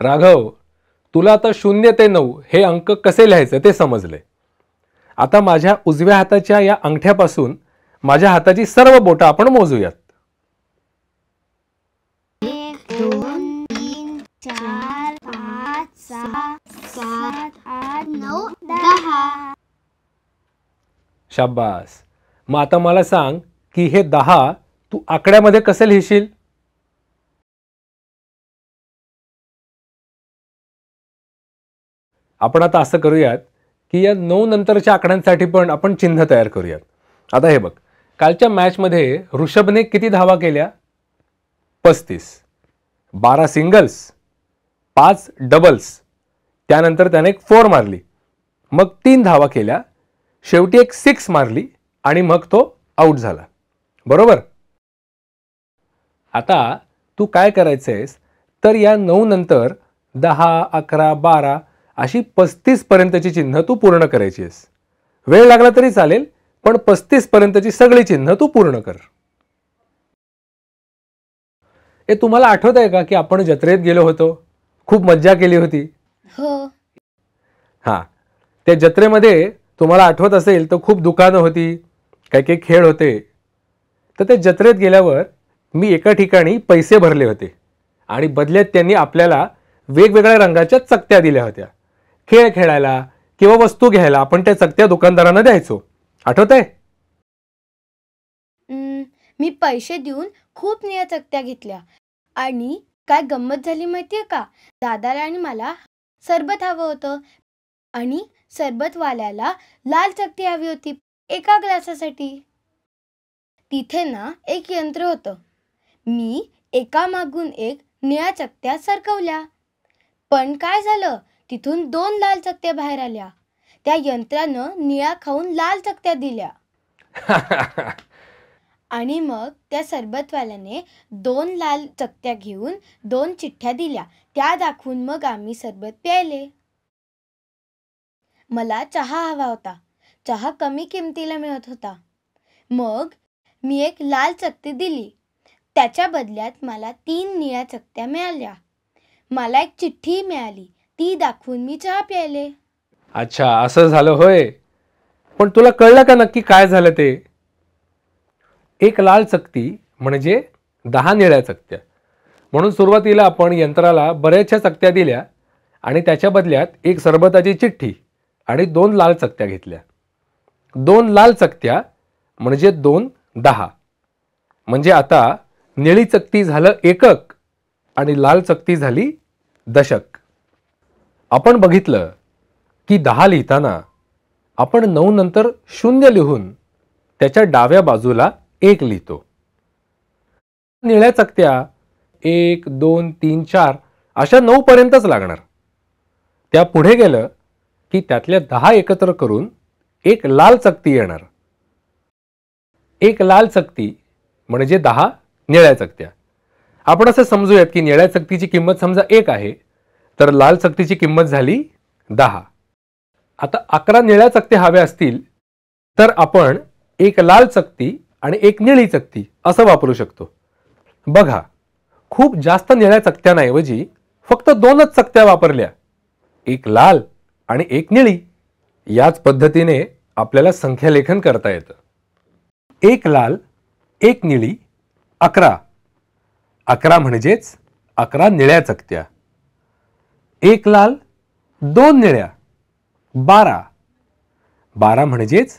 राघव तुला आता शून्य ते नऊ हे अंक कसे लिहायचे ते समजले आता माझ्या उजव्या हाताच्या या अंगठ्यापासून माझ्या हाताची सर्व बोटं आपण मोजूयात शाबास मग आता मला सांग की हे दहा तू आकड्यामध्ये कसे लिहिशील आपण आता असं करूयात की या नऊ नंतरच्या आकड्यांसाठी पण आपण चिन्ह तयार करूयात आता हे बघ कालच्या मॅचमध्ये ऋषभने किती धावा केल्या पस्तीस बारा सिंगल्स पाच डबल्स त्यानंतर त्याने एक फोर मारली मग तीन धावा केल्या शेवटी एक सिक्स मारली आणि मग तो आऊट झाला बरोबर आता तू काय करायचं आहेस तर या नऊ नंतर दहा अकरा बारा अशी पर्यंतची चिन्ह तू पूर्ण करायची आहेस वेळ लागला तरी चालेल पण पर्यंतची सगळी चिन्ह तू पूर्ण कर हे तुम्हाला आठवत आहे का की आपण जत्रेत गेलो होतो खूप मज्जा केली होती हा हो. हां त्या जत्रेमध्ये तुम्हाला आठवत असेल तर खूप दुकानं होती काही काही खेळ होते तर त्या जत्रेत गेल्यावर मी एका ठिकाणी पैसे भरले होते आणि बदल्यात त्यांनी आपल्याला वेगवेगळ्या रंगाच्या चकत्या दिल्या होत्या खेळ खेळायला किंवा वस्तू घ्यायला आपण त्या चकत्या दुकानदारांना द्यायचो आठवत आहे मी पैसे देऊन खूप निळ्या चकत्या घेतल्या आणि काय गंमत झाली माहितीये का दादाला आणि मला सरबत हवं होतं आणि सरबतवाल्याला लाल चकती हवी होती एका ग्लासासाठी तिथे ना एक यंत्र होतं मी एका मागून एक निळ्या चकत्या सरकवल्या पण काय झालं तिथून दोन लाल चकत्या बाहेर आल्या त्या यंत्रानं निळ्या खाऊन लाल चकत्या दिल्या आणि मग त्या सरबतवाल्याने दोन लाल चकत्या घेऊन दोन चिठ्ठ्या दिल्या त्या दाखवून मग आम्ही सरबत प्यायले मला चहा हवा होता चहा कमी किमतीला मिळत होता मग मी एक लाल चकती दिली त्याच्या बदल्यात मला तीन निळ्या चकत्या मिळाल्या मला एक चिठ्ठीही मिळाली ती दाखवून मी चहा प्यायले अच्छा असं झालं होय पण तुला कळलं का नक्की काय झालं ते एक लाल चकती म्हणजे दहा निळ्या चकत्या म्हणून सुरुवातीला आपण यंत्राला बऱ्याचशा चकत्या दिल्या आणि त्याच्या बदल्यात एक सरबताची चिठ्ठी आणि दोन लाल चकत्या घेतल्या दोन लाल चकत्या म्हणजे दोन दहा म्हणजे आता निळी चकती झालं एकक आणि लाल चकती झाली दशक आपण बघितलं की दहा लिहिताना आपण नऊ नंतर शून्य लिहून त्याच्या डाव्या बाजूला एक लिहितो निळ्या चकत्या एक दोन तीन चार अशा पर्यंतच लागणार त्या पुढे गेलं की त्यातल्या दहा एकत्र करून एक लाल चकती येणार एक लाल चकती म्हणजे दहा निळ्या चकत्या आपण असं समजूयात की निळ्या चकतीची किंमत समजा एक आहे तर लाल चकतीची किंमत झाली दहा आता अकरा निळ्या चकत्या हव्या असतील तर आपण एक लाल चकती आणि एक निळी चकती असं वापरू शकतो बघा खूप जास्त निळ्या चकत्यांऐवजी फक्त दोनच चकत्या वापरल्या एक लाल आणि एक निळी याच पद्धतीने आपल्याला संख्यालेखन करता येतं एक लाल एक निळी अकरा अकरा म्हणजेच अकरा निळ्या चकत्या एक लाल दोन निळ्या बारा बारा म्हणजेच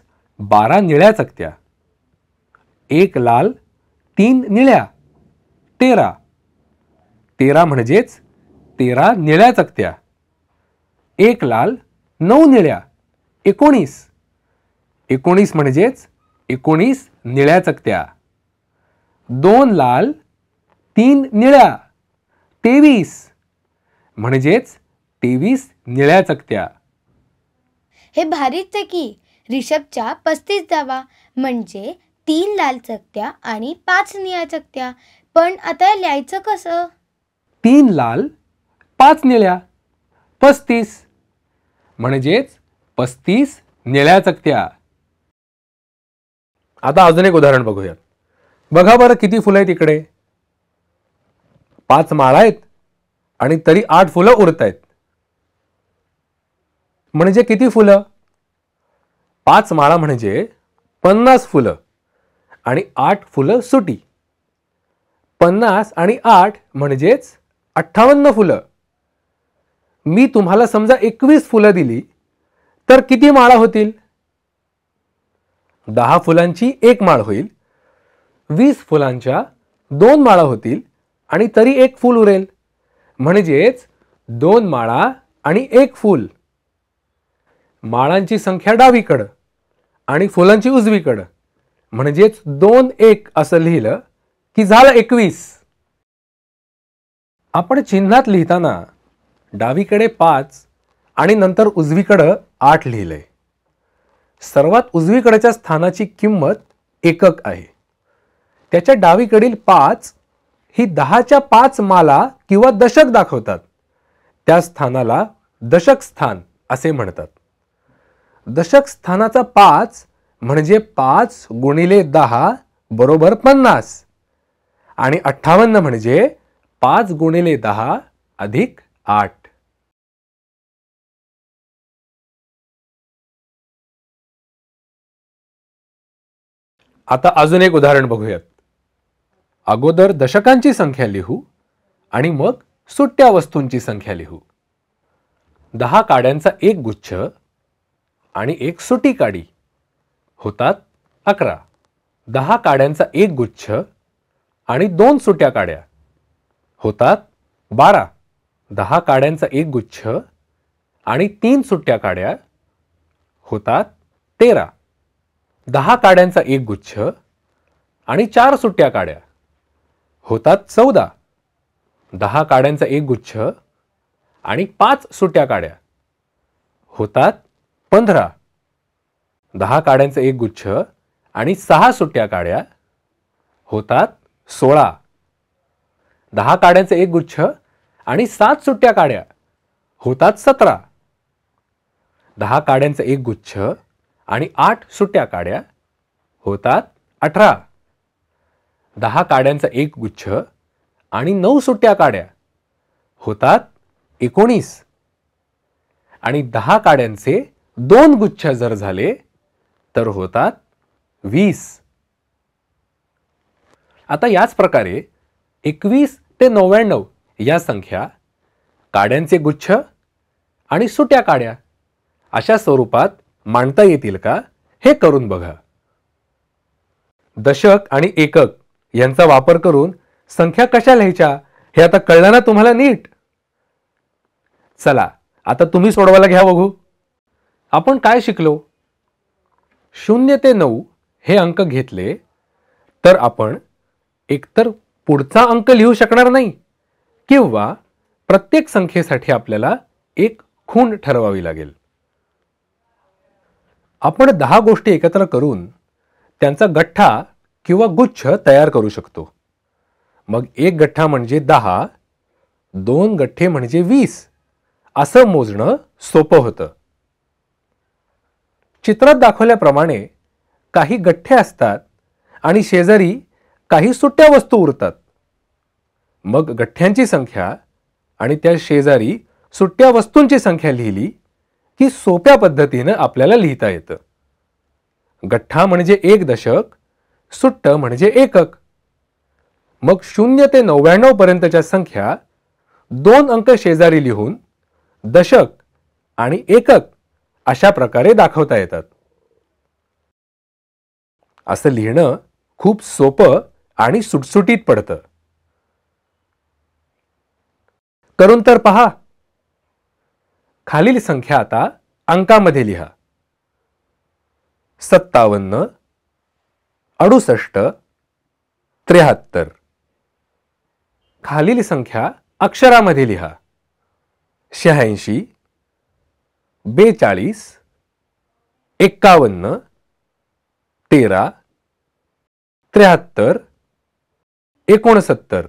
बारा निळ्या चकत्या एक लाल तीन निळ्या तेरा तेरा म्हणजेच तेरा निळ्या चकत्या एक लाल नऊ निळ्या एकोणीस एकोणीस म्हणजेच एकोणीस निळ्या चकत्या दोन लाल तीन निळ्या तेवीस म्हणजेच तेवीस निळ्या चकत्या हे भारीच आहे की रिषभच्या पस्तीस धावा म्हणजे तीन लाल चकत्या आणि पाच निळ्या चकत्या पण आता लिहायचं कसं तीन लाल पाच निळ्या पस्तीस म्हणजेच पस्तीस निळ्या चकत्या आता अजून एक उदाहरण बघूयात बघा बरं किती फुलं आहेत इकडे पाच माळा आहेत आणि तरी आठ फुलं उरत आहेत म्हणजे किती फुलं पाच माळा म्हणजे पन्नास फुलं आणि आठ फुलं सुटी पन्नास आणि आठ म्हणजेच अठ्ठावन्न फुलं मी तुम्हाला समजा एकवीस फुलं दिली तर किती माळा होतील दहा फुलांची एक माळ होईल वीस फुलांच्या दोन माळा होतील आणि तरी एक फूल उरेल म्हणजेच दोन माळा आणि एक फूल माळांची संख्या डावीकडं आणि फुलांची उजवीकडं म्हणजेच दोन एक असं लिहिलं की झालं एकवीस आपण चिन्हात लिहिताना डावीकडे पाच आणि नंतर उजवीकडं आठ लिहिलंय सर्वात उजवीकडच्या स्थानाची किंमत एकक आहे त्याच्या डावीकडील पाच ही दहाच्या पाच माला किंवा दशक दाखवतात त्या स्थानाला दशक स्थान असे म्हणतात दशक स्थानाचा पाच म्हणजे पाच गुणिले दहा बरोबर पन्नास आणि अठ्ठावन्न म्हणजे पाच गुणिले दहा अधिक आठ आता अजून एक उदाहरण बघूयात अगोदर दशकांची संख्या लिहू आणि मग सुट्ट्या वस्तूंची संख्या लिहू दहा काड्यांचा एक गुच्छ आणि एक सुटी काडी होतात अकरा दहा काड्यांचा एक गुच्छ आणि दोन सुट्या काड्या होतात बारा दहा काड्यांचा एक गुच्छ आणि तीन सुट्ट्या काड्या होतात तेरा दहा काड्यांचा एक गुच्छ आणि चार सुट्ट्या काड्या होतात चौदा दहा काड्यांचा एक गुच्छ आणि पाच सुट्या काड्या होतात पंधरा दहा काड्यांचं एक गुच्छ आणि सहा सुट्ट्या काड्या होतात सोळा दहा काड्यांचं एक गुच्छ आणि सात सुट्ट्या काड्या होतात सतरा दहा काड्यांचं एक गुच्छ आणि आठ सुट्ट्या काड्या होतात अठरा दहा काड्यांचा एक गुच्छ आणि नऊ सुट्ट्या काड्या होतात एकोणीस आणि दहा काड्यांचे दोन गुच्छ जर झाले तर होतात वीस आता याच प्रकारे एकवीस ते नव्याण्णव या संख्या काड्यांचे गुच्छ आणि सुट्या काड्या अशा स्वरूपात मांडता येतील का हे करून बघा दशक आणि एकक यांचा वापर करून संख्या कशा लिहायच्या हे आता कळलं ना तुम्हाला नीट चला आता तुम्ही सोडवायला घ्या बघू आपण काय शिकलो शून्य ते नऊ हे अंक घेतले तर आपण एकतर पुढचा अंक लिहू शकणार नाही किंवा प्रत्येक संख्येसाठी आपल्याला एक खूण ठरवावी लागेल आपण दहा गोष्टी एकत्र करून त्यांचा गठ्ठा किंवा गुच्छ तयार करू शकतो मग एक गठ्ठा म्हणजे दहा दोन गठ्ठे म्हणजे वीस असं मोजणं सोपं होतं चित्रात दाखवल्याप्रमाणे काही गठ्ठे असतात आणि शेजारी काही सुट्ट्या वस्तू उरतात मग गठ्ठ्यांची संख्या आणि त्या शेजारी सुट्ट्या वस्तूंची संख्या लिहिली की सोप्या पद्धतीनं आपल्याला लिहिता येतं गठ्ठा म्हणजे एक दशक सुट्ट म्हणजे एकक मग शून्य ते नव्याण्णव पर्यंतच्या संख्या दोन अंक शेजारी लिहून दशक आणि एकक अशा प्रकारे दाखवता येतात असं लिहिणं खूप सोपं आणि सुटसुटीत पडतं करून तर पहा खालील संख्या आता अंकामध्ये लिहा सत्तावन्न अडुसष्ट त्र्याहत्तर खालील संख्या अक्षरामध्ये लिहा शहाऐंशी बेचाळीस एक्कावन्न तेरा त्र्याहत्तर एकोणसत्तर